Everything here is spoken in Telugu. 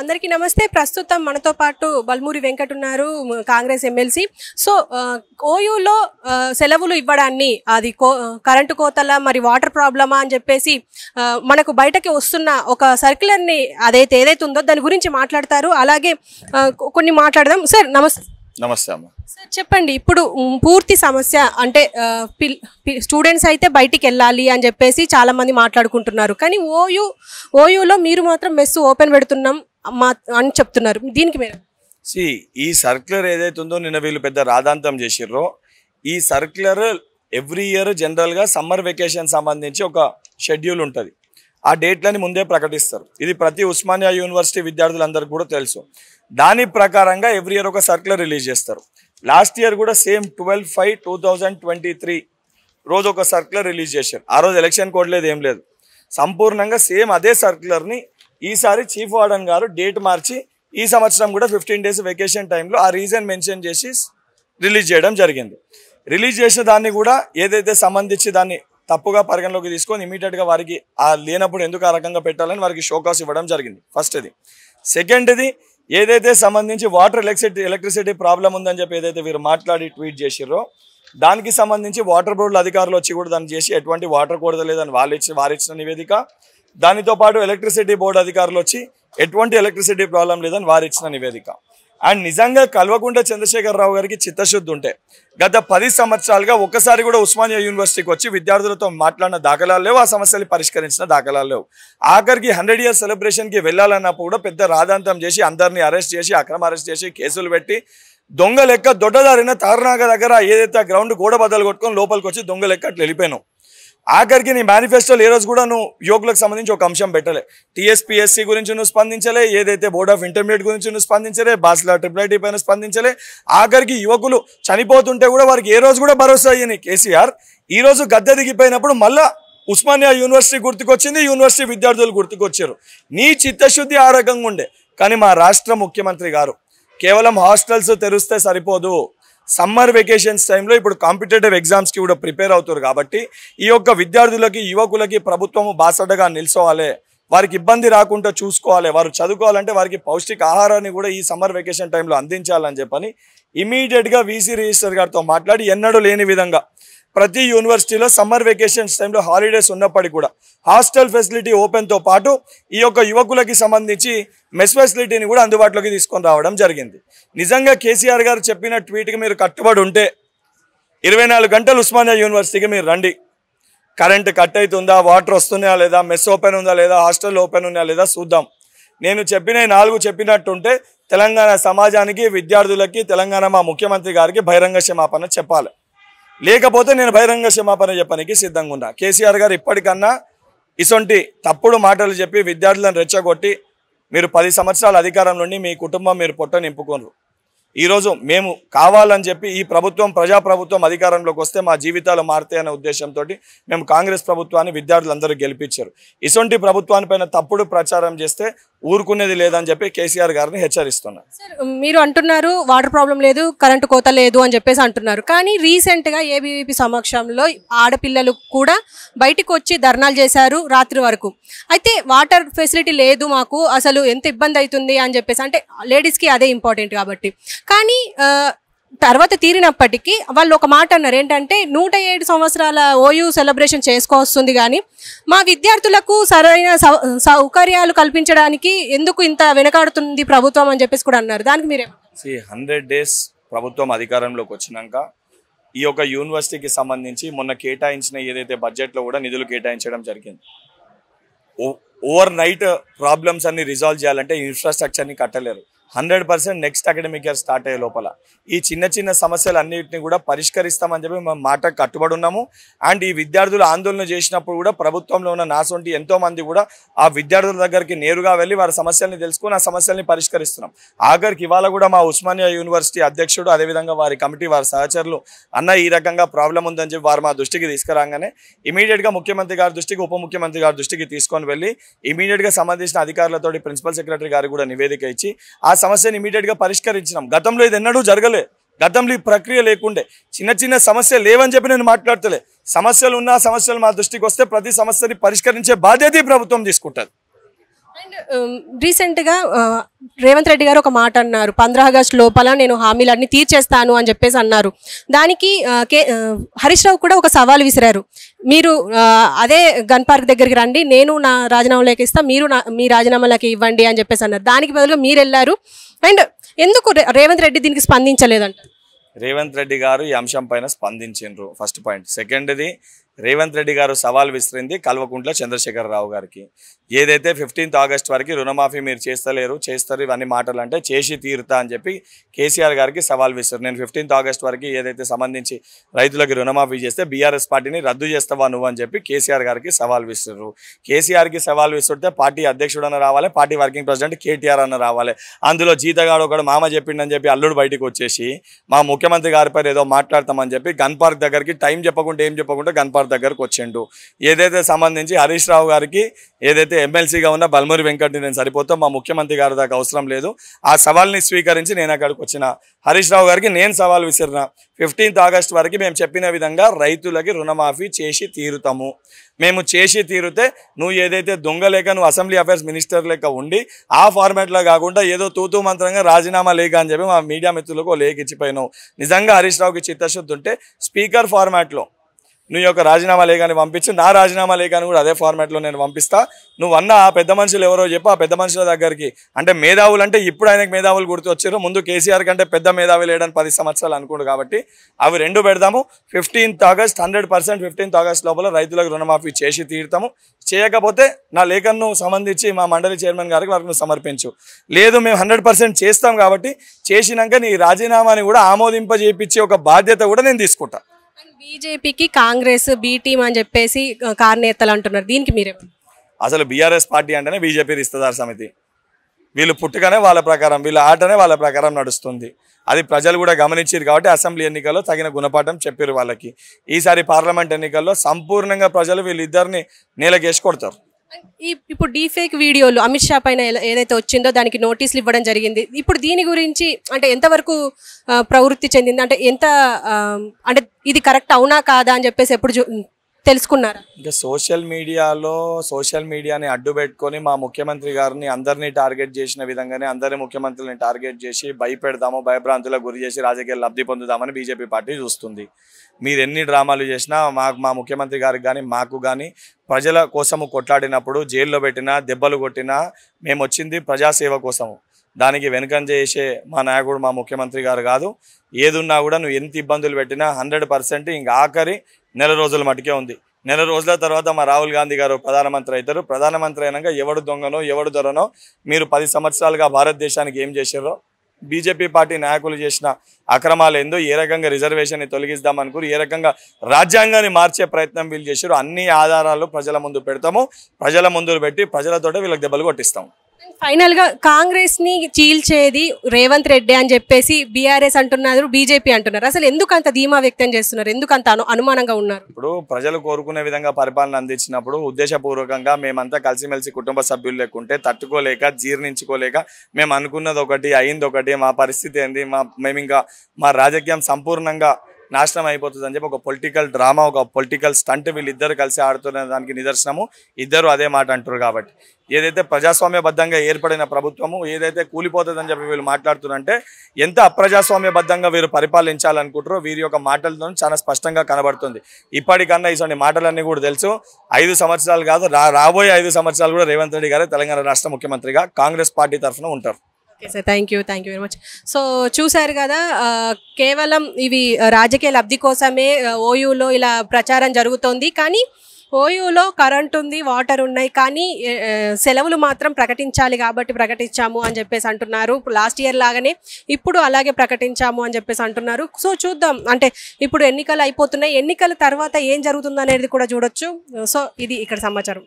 అందరికీ నమస్తే ప్రస్తుతం మనతో పాటు బల్మూరి వెంకట్ ఉన్నారు కాంగ్రెస్ ఎమ్మెల్సీ సో ఓయూలో సెలవులు ఇవ్వడాన్ని అది కో కరెంటు కోతల మరి వాటర్ ప్రాబ్లమా అని చెప్పేసి మనకు బయటకి వస్తున్న ఒక సర్క్యులర్ని అదైతే ఏదైతే ఉందో దాని గురించి మాట్లాడతారు అలాగే కొన్ని మాట్లాడదాం సార్ నమస్తే నమస్తే అమ్మ సార్ చెప్పండి ఇప్పుడు పూర్తి సమస్య అంటే స్టూడెంట్స్ అయితే బయటికి వెళ్ళాలి అని చెప్పేసి చాలా మంది మాట్లాడుకుంటున్నారు కానీ ఓయూ ఓయూలో మీరు మాత్రం మెస్ ఓపెన్ పెడుతున్నాం మా అని చెప్తున్నారు దీనికి మీరు సి ఈ సర్క్యులర్ ఏదైతే ఉందో నిన్న వీళ్ళు పెద్ద రాధాంతం చేసిర్రో ఈ సర్క్యులర్ ఎవ్రీ ఇయర్ జనరల్గా సమ్మర్ వెకేషన్ సంబంధించి ఒక షెడ్యూల్ ఉంటుంది ఆ డేట్లని ముందే ప్రకటిస్తారు ఇది ప్రతి ఉస్మానియా యూనివర్సిటీ విద్యార్థులందరికీ కూడా తెలుసు దాని ప్రకారంగా ఎవ్రీ ఇయర్ ఒక సర్క్యులర్ రిలీజ్ చేస్తారు లాస్ట్ ఇయర్ కూడా same twelve five two thousand twenty three రోజు ఒక సర్క్యులర్ రిలీజ్ చేశారు ఆ రోజు ఎలక్షన్ కోడ్ లేదు ఏం లేదు సంపూర్ణంగా సేమ్ అదే సర్క్యులర్ని ఈసారి చీఫ్ వార్డన్ గారు డేట్ మార్చి ఈ సంవత్సరం కూడా ఫిఫ్టీన్ డేస్ వెకేషన్ టైంలో ఆ రీజన్ మెన్షన్ చేసి రిలీజ్ చేయడం జరిగింది రిలీజ్ చేసిన దాన్ని కూడా ఏదైతే సంబంధించి దాన్ని తప్పుగా పరిగణలోకి తీసుకొని ఇమీడియట్గా వారికి ఆ లేనప్పుడు ఎందుకు ఆ రకంగా పెట్టాలని వారికి షోకాస్ ఇవ్వడం జరిగింది ఫస్ట్ ఇది సెకండ్ ఇది ఏదైతే సంబంధించి వాటర్ ఎలక్ట్రిసిటీ ఎలక్ట్రిసిటీ ప్రాబ్లం ఉందని చెప్పి ఏదైతే వీరు మాట్లాడి ట్వీట్ చేసిర్రో దానికి సంబంధించి వాటర్ బోర్డుల అధికారులు వచ్చి కూడా దాన్ని చేసి ఎటువంటి వాటర్ కూడదలేదని వాళ్ళు ఇచ్చిన వారిచ్చిన నివేదిక దానితో పాటు ఎలక్ట్రిసిటీ బోర్డు అధికారులు వచ్చి ఎటువంటి ఎలక్ట్రిసిటీ ప్రాబ్లం లేదని వారు ఇచ్చిన నివేదిక అండ్ నిజంగా కల్వకుంట చంద్రశేఖరరావు గారికి చిత్తశుద్ధి ఉంటే గత పది సంవత్సరాలుగా ఒక్కసారి కూడా ఉస్మానియా యూనివర్సిటీకి వచ్చి విద్యార్థులతో మాట్లాడిన దాఖలాలు లేవు ఆ సమస్యలు పరిష్కరించిన దాఖలాలు లేవు ఆఖరికి హండ్రెడ్ ఇయర్స్ సెలబ్రేషన్కి వెళ్ళాలన్నప్పుడు కూడా పెద్ద రాధాంతం చేసి అందరినీ అరెస్ట్ చేసి అక్రమ అరెస్ట్ చేసి కేసులు పెట్టి దొంగ లెక్క దొడ్డదారిన తారనాగ దగ్గర ఏదైతే గ్రౌండ్ గోడ బదలు కొట్టుకొని లోపలికి వచ్చి దొంగ లెక్క అట్లా వెళ్ళిపోయినాం ఆఖరికి నీ మేనిఫెస్టోలు ఏ రోజు కూడా నువ్వు యువకులకు సంబంధించి ఒక అంశం పెట్టలే టీఎస్పీఎస్సీ గురించి నువ్వు స్పందించలే ఏదైతే బోర్డ్ ఆఫ్ ఇంటర్మీడియట్ గురించి నువ్వు స్పందించలే బాస్లా ట్రిపుల్ ఐటీ పైన స్పందించలే ఆఖరికి యువకులు చనిపోతుంటే కూడా వారికి ఏ రోజు కూడా భరోసా అయ్యింది కేసీఆర్ ఈ రోజు గద్దె దిగిపోయినప్పుడు మళ్ళా ఉస్మానియా యూనివర్సిటీ గుర్తుకొచ్చింది యూనివర్సిటీ విద్యార్థులు గుర్తుకొచ్చారు నీ చిత్తశుద్ధి ఆ రకంగా ఉండే కానీ మా రాష్ట్ర ముఖ్యమంత్రి గారు కేవలం హాస్టల్స్ తెరిస్తే సరిపోదు సమ్మర్ వెకేషన్స్ టైంలో ఇప్పుడు కాంపిటేటివ్ ఎగ్జామ్స్కి కూడా ప్రిపేర్ అవుతారు కాబట్టి ఈ యొక్క విద్యార్థులకి యువకులకి ప్రభుత్వం బాసటగా నిల్చోవాలి వారికి ఇబ్బంది రాకుండా చూసుకోవాలి వారు చదువుకోవాలంటే వారికి పౌష్టిక ఆహారాన్ని కూడా ఈ సమ్మర్ వెకేషన్ టైంలో అందించాలని చెప్పని ఇమీడియట్గా వీసీ రిజిస్టర్ గారితో మాట్లాడి ఎన్నడూ లేని విధంగా ప్రతి యూనివర్సిటీలో సమ్మర్ వెకేషన్స్ టైంలో హాలిడేస్ ఉన్నప్పటికీ కూడా హాస్టల్ ఫెసిలిటీ ఓపెన్తో పాటు ఈ యొక్క యువకులకి సంబంధించి మెస్ ఫెసిలిటీని కూడా అందుబాటులోకి తీసుకొని రావడం జరిగింది నిజంగా కేసీఆర్ గారు చెప్పిన ట్వీట్కి మీరు కట్టుబడి ఉంటే ఇరవై గంటలు ఉస్మానియా యూనివర్సిటీకి మీరు రండి కరెంటు కట్ అవుతుందా వాటర్ వస్తున్నాయా లేదా మెస్ ఓపెన్ ఉందా లేదా హాస్టల్ ఓపెన్ ఉందా లేదా చూద్దాం నేను చెప్పిన నాలుగు చెప్పినట్టుంటే తెలంగాణ సమాజానికి విద్యార్థులకి తెలంగాణ మా ముఖ్యమంత్రి గారికి బహిరంగ క్షమాపణ చెప్పాలి లేకపోతే నేను బహిరంగ క్షమాపణ చెప్పడానికి సిద్ధంగా ఉన్నా కేసీఆర్ గారు ఇప్పటికన్నా ఇసొంటి తప్పుడు మాటలు చెప్పి విద్యార్థులను రెచ్చగొట్టి మీరు పది సంవత్సరాల అధికారం నుండి మీ కుటుంబం మీరు పొట్ట నింపుకోరు ఈరోజు మేము కావాలని చెప్పి ఈ ప్రభుత్వం ప్రజాప్రభుత్వం అధికారంలోకి వస్తే మా జీవితాలు మారుతాయి అనే ఉద్దేశంతో మేము కాంగ్రెస్ ప్రభుత్వాన్ని విద్యార్థులందరూ గెలిపించారు ఇసొంటి ప్రభుత్వానిపైన తప్పుడు ప్రచారం చేస్తే ఊరుకునేది లేదని చెప్పి కేసీఆర్ గారిని హెచ్చరిస్తున్నారు మీరు అంటున్నారు వాటర్ ప్రాబ్లం లేదు కరెంటు కోత లేదు అని చెప్పేసి అంటున్నారు కానీ రీసెంట్గా ఏబీవీపీ సమక్షంలో ఆడపిల్లలు కూడా బయటకు వచ్చి ధర్నాలు చేశారు రాత్రి వరకు అయితే వాటర్ ఫెసిలిటీ లేదు మాకు అసలు ఎంత ఇబ్బంది అవుతుంది అని చెప్పేసి అంటే లేడీస్కి అదే ఇంపార్టెంట్ కాబట్టి కానీ తర్వాత తీరినప్పటికీ వాళ్ళు ఒక మాట అన్నారు ఏంటంటే నూట ఏడు సంవత్సరాల ఓయూ సెలబ్రేషన్ చేసుకోవస్తుంది కానీ మా విద్యార్థులకు సరైన సౌకర్యాలు కల్పించడానికి ఎందుకు ఇంత వెనకాడుతుంది ప్రభుత్వం అని చెప్పేసి కూడా అన్నారు దానికి మీరే హండ్రెడ్ డేస్ ప్రభుత్వం అధికారంలోకి వచ్చినాక ఈ యొక్క యూనివర్సిటీకి సంబంధించి మొన్న కేటాయించిన ఏదైతే బడ్జెట్లో కూడా నిధులు కేటాయించడం జరిగింది ఓవర్ నైట్ ప్రాబ్లమ్స్ అన్ని రిజాల్వ్ చేయాలంటే ఇన్ఫ్రాస్ట్రక్చర్ని కట్టలేరు hundred percent next academic year start అయ్యే లోపల ఈ చిన్న చిన్న సమస్యలు అన్నింటినీ కూడా పరిష్కరిస్తామని చెప్పి మేము మాట కట్టుబడి ఉన్నాము అండ్ ఈ విద్యార్థులు ఆందోళన చేసినప్పుడు కూడా ప్రభుత్వంలో ఉన్న నాసొంటి ఎంతోమంది కూడా ఆ విద్యార్థుల దగ్గరికి నేరుగా వెళ్ళి వారి సమస్యల్ని తెలుసుకుని ఆ సమస్యల్ని పరిష్కరిస్తున్నాం ఆఖరికి ఇవాళ కూడా మా ఉస్మానియా యూనివర్సిటీ అధ్యక్షుడు అదేవిధంగా వారి కమిటీ వారి సహచరులు అన్న ఈ రకంగా ప్రాబ్లం ఉందని చెప్పి వారు మా దృష్టికి తీసుకురాగానే ఇమీడియట్గా ముఖ్యమంత్రి గారి దృష్టికి ఉప ముఖ్యమంత్రి గారి దృష్టికి తీసుకొని వెళ్ళి ఇమీడియట్గా సంబంధించిన అధికారులతో ప్రిన్సిపల్ సెక్రటరీ గారు కూడా నివేదిక ఇచ్చి ఆ సమస్యను ఇమీడియట్గా పరిష్కరించినాం గతంలో ఇది ఎన్నడూ జరగలే గతంలో ఈ ప్రక్రియ లేకుండే చిన్న చిన్న సమస్యలు లేవని చెప్పి నేను మాట్లాడతలే సమస్యలు ఉన్నా సమస్యలు మా దృష్టికి వస్తే ప్రతి సమస్యని పరిష్కరించే బాధ్యత ప్రభుత్వం తీసుకుంటుంది అండ్ రీసెంట్గా um, uh, రేవంత్ రెడ్డి గారు ఒక మాట అన్నారు పంద్రా ఆగస్ట్ లోపల నేను హామీలన్నీ తీర్చేస్తాను అని చెప్పేసి అన్నారు దానికి uh, కే uh, హరీష్ రావు కూడా ఒక సవాల్ విసిరారు మీరు అదే గన్ పార్క్ దగ్గరికి రండి నేను నా రాజీనామాలోకి ఇస్తా మీరు నా మీ రాజీనామాలకి ఇవ్వండి అని చెప్పేసి అన్నారు దానికి బదులుగా మీరు వెళ్ళారు అండ్ ఎందుకు రేవంత్ రెడ్డి దీనికి స్పందించలేదంట రేవంత్ రెడ్డి గారు ఈ అంశం పైన స్పందించారు ఫస్ట్ పాయింట్ సెకండ్ది రేవంత్ రెడ్డి గారు సవాల్ విసిరింది కల్వకుంట్ల రావు గారికి ఏదైతే ఫిఫ్టీన్త్ ఆగస్ట్ వరకు రుణమాఫీ మీరు చేస్తలేరు చేస్తారు ఇవన్నీ మాటలు అంటే చేసి తీరుతా అని చెప్పి కేసీఆర్ గారికి సవాల్ విసిరు నేను ఫిఫ్టీన్త్ ఆగస్ట్ వరకు ఏదైతే సంబంధించి రైతులకు రుణమాఫీ చేస్తే బీఆర్ఎస్ పార్టీని రద్దు చేస్తావా నువ్వు అని చెప్పి కేసీఆర్ గారికి సవాల్ విసిరు కేసీఆర్కి సవాల్ విసిరితే పార్టీ అధ్యక్షుడు అన్న రావాలి పార్టీ వర్కింగ్ ప్రెసిడెంట్ కేటీఆర్ అన్న రావాలి అందులో జీతగాడు ఒకడు మామ చెప్పిండని చెప్పి అల్లుడు బయటకు వచ్చేసి మా ముఖ్యమంత్రి గారిపై ఏదో మాట్లాడతామని చెప్పి గన్ పార్క్ దగ్గరికి టైం చెప్పకుండా ఏం చెప్పకుండా గన్ పార్క్ దగ్గరకు వచ్చిండు ఏదైతే సంబంధించి హరీష్ రావు గారికి ఏదైతే ఎమ్మెల్సీగా ఉన్న బల్మూరి వెంకట్ని నేను సరిపోతాం మా ముఖ్యమంత్రి గారి దాకా అవసరం లేదు ఆ సవాల్ని స్వీకరించి నేను అక్కడికి వచ్చిన హరీష్ రావు గారికి నేను సవాల్ విసిరిన ఫిఫ్టీన్త్ ఆగస్ట్ వరకు మేము చెప్పిన విధంగా రైతులకి రుణమాఫీ చేసి తీరుతాము మేము చేసి తీరితే నువ్వు ఏదైతే దొంగ లేక నువ్వు అసెంబ్లీ అఫైర్స్ మినిస్టర్ లెక్క ఉండి ఆ ఫార్మాట్లో కాకుండా ఏదో తూతు మంత్రంగా రాజీనామా లేఖ అని చెప్పి మా మీడియా మిత్రులకు లేఖ ఇచ్చిపోయినావు నిజంగా హరీష్ రావుకి చిత్తశుద్ధి ఉంటే స్పీకర్ ఫార్మాట్లో నువ్వు యొక్క రాజీనామా లేఖని పంపించు నా రాజీనామా లేఖాన్ని కూడా అదే ఫార్మాట్లో నేను పంపిస్తా నువ్వు అన్న ఆ పెద్ద మనుషులు ఎవరో చెప్పి ఆ పెద్ద మనుషుల దగ్గరికి అంటే మేధావులు అంటే ఇప్పుడు ఆయనకు మేధావులు గుర్తొచ్చారు ముందు కేసీఆర్ కంటే పెద్ద మేధావి లేడని పది సంవత్సరాలు అనుకోడు కాబట్టి అవి రెండు పెడదాము fifteenth August hundred percent fifteenth August లోపల రైతులకు రుణమాఫీ చేసి తీరుతాము చేయకపోతే నా లేఖను సంబంధించి మా మండలి చైర్మన్ గారికి వారికి సమర్పించు లేదు మేము హండ్రెడ్ చేస్తాం కాబట్టి చేసినాక నీ రాజీనామాని కూడా ఆమోదింపజేపించే ఒక బాధ్యత కూడా నేను తీసుకుంటాను బీజేపీకి కాంగ్రెస్ బీ టీమ్ అని చెప్పేసి కార్యనేతలు అంటున్నారు దీనికి మీరే అసలు బీఆర్ఎస్ పార్టీ అంటేనే బీజేపీ రిస్తదార్ సమితి వీళ్ళు పుట్టుకనే వాళ్ళ ప్రకారం వీళ్ళ ఆటనే వాళ్ళ ప్రకారం నడుస్తుంది అది ప్రజలు కూడా గమనించారు కాబట్టి అసెంబ్లీ ఎన్నికల్లో తగిన గుణపాఠం చెప్పారు వాళ్ళకి ఈసారి పార్లమెంట్ ఎన్నికల్లో సంపూర్ణంగా ప్రజలు వీళ్ళిద్దరిని నీలకేసి కొడతారు ఇప్పుడు డీఫేక్ వీడియోలు అమిత్ షా పైన ఏదైతే వచ్చిందో దానికి నోటీసులు ఇవ్వడం జరిగింది ఇప్పుడు దీని గురించి అంటే ఎంతవరకు ప్రవృత్తి చెందింది అంటే ఎంత అంటే ఇది కరెక్ట్ అవునా కాదా అని చెప్పేసి ఎప్పుడు తెలుసుకున్నారు ఇంకా సోషల్ మీడియాలో సోషల్ మీడియాని అడ్డు పెట్టుకొని మా ముఖ్యమంత్రి గారిని అందరినీ టార్గెట్ చేసిన విధంగానే అందరి ముఖ్యమంత్రులని టార్గెట్ చేసి భయపెడదాము భయభ్రాంతులకు గురి చేసి రాజకీయాలు లబ్ధి పొందుదామని బీజేపీ పార్టీ చూస్తుంది మీరు ఎన్ని డ్రామాలు చేసినా మాకు మా ముఖ్యమంత్రి గారికి కానీ మాకు కానీ ప్రజల కోసము కొట్లాడినప్పుడు జైల్లో పెట్టినా దెబ్బలు కొట్టినా మేము వచ్చింది ప్రజాసేవ కోసము దానికి వెనుకం చేసే మా నాయకుడు మా ముఖ్యమంత్రి గారు కాదు ఏదున్నా కూడా నువ్వు ఎంత ఇబ్బందులు పెట్టినా హండ్రెడ్ పర్సెంట్ ఇంకా ఆఖరి నెల రోజుల మటుకే ఉంది నెల రోజుల తర్వాత మా రాహుల్ గాంధీ గారు ప్రధానమంత్రి అవుతారు ప్రధానమంత్రి అయినాక ఎవడు దొంగనో ఎవడు దొరనో మీరు పది సంవత్సరాలుగా భారతదేశానికి ఏం చేశారో బీజేపీ పార్టీ నాయకులు చేసిన అక్రమాలు ఏందో ఏ రకంగా రిజర్వేషన్ తొలగిస్తామనుకుని ఏ రకంగా రాజ్యాంగాన్ని మార్చే ప్రయత్నం వీళ్ళు చేశారు అన్ని ఆధారాలు ప్రజల ముందు పెడతాము ప్రజల ముందు పెట్టి ప్రజలతోటే వీళ్ళకి దెబ్బలు కొట్టిస్తాము ఫైనల్ గా కాంగ్రెస్ ని చీల్చేది రేవంత్ రెడ్డి అని చెప్పేసి బీఆర్ఎస్ అంటున్నారు బీజేపీ అంటున్నారు అసలు ఎందుకు అంత ధీమా వ్యక్తం చేస్తున్నారు ఎందుకు అంత అనుమానంగా ఉన్నారు ఇప్పుడు ప్రజలు కోరుకునే విధంగా పరిపాలన అందించినప్పుడు ఉద్దేశపూర్వకంగా మేమంతా కలిసిమెలిసి కుటుంబ సభ్యులు లేకుంటే తట్టుకోలేక జీర్ణించుకోలేక మేము అనుకున్నది ఒకటి అయింది ఒకటి మా పరిస్థితి ఏంది మా మేము ఇంకా మా రాజకీయం సంపూర్ణంగా నాశనం అయిపోతుంది అని చెప్పి ఒక పొలిటికల్ డ్రామా ఒక పొలిటికల్ స్టంట్ వీళ్ళిద్దరు కలిసి ఆడుతున్న దానికి నిదర్శనము ఇద్దరు అదే మాట అంటారు కాబట్టి ఏదైతే ప్రజాస్వామ్యబద్ధంగా ఏర్పడిన ప్రభుత్వము ఏదైతే కూలిపోతుందని చెప్పి వీళ్ళు మాట్లాడుతున్నారంటే ఎంత అప్రజాస్వామ్యబద్ధంగా వీరు పరిపాలించాలనుకుంటారో వీరి యొక్క మాటలతో చాలా స్పష్టంగా కనబడుతుంది ఇప్పటికన్నా ఇటువంటి మాటలన్నీ కూడా తెలుసు ఐదు సంవత్సరాలు కాదు రాబోయే ఐదు సంవత్సరాలు కూడా రేవంత్ రెడ్డి గారే తెలంగాణ రాష్ట్ర ముఖ్యమంత్రిగా కాంగ్రెస్ పార్టీ తరఫున ఉంటారు okay sir thank you thank you very much so చూశారు కదా కేవలం ఇవి రాజకీయ లబ్ధి కోసమే ఓయూలో ఇలా ప్రచారం జరుగుతోంది కానీ ఓయూలో కరెంట్ ఉంది వాటర్ ఉన్నాయి కానీ సెలవులు మాత్రం ప్రకటించాలి కాబట్టి ప్రకటించాము అని చెప్పేసి అంటున్నారు లాస్ట్ ఇయర్ లాగానే ఇప్పుడు అలాగే ప్రకటించాము అని చెప్పేసి అంటున్నారు సో చూద్దాం అంటే ఇప్పుడు ఎన్నికలు అయిపోతున్నాయి ఎన్నికల తర్వాత ఏం జరుగుతుంది అనేది కూడా చూడొచ్చు సో ఇది ఇక్కడ సమాచారం